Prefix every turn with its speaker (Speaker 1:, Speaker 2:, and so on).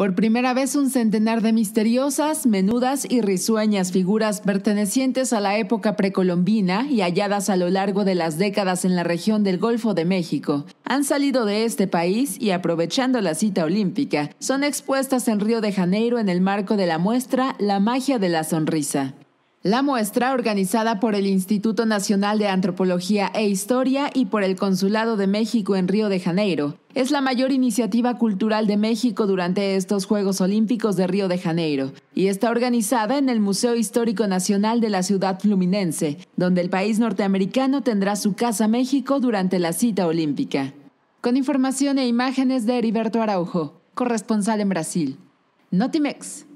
Speaker 1: Por primera vez, un centenar de misteriosas, menudas y risueñas figuras pertenecientes a la época precolombina y halladas a lo largo de las décadas en la región del Golfo de México han salido de este país y, aprovechando la cita olímpica, son expuestas en Río de Janeiro en el marco de la muestra La magia de la sonrisa. La muestra, organizada por el Instituto Nacional de Antropología e Historia y por el Consulado de México en Río de Janeiro, es la mayor iniciativa cultural de México durante estos Juegos Olímpicos de Río de Janeiro y está organizada en el Museo Histórico Nacional de la Ciudad Fluminense, donde el país norteamericano tendrá su casa México durante la cita olímpica. Con información e imágenes de Heriberto Araujo, corresponsal en Brasil. Notimex.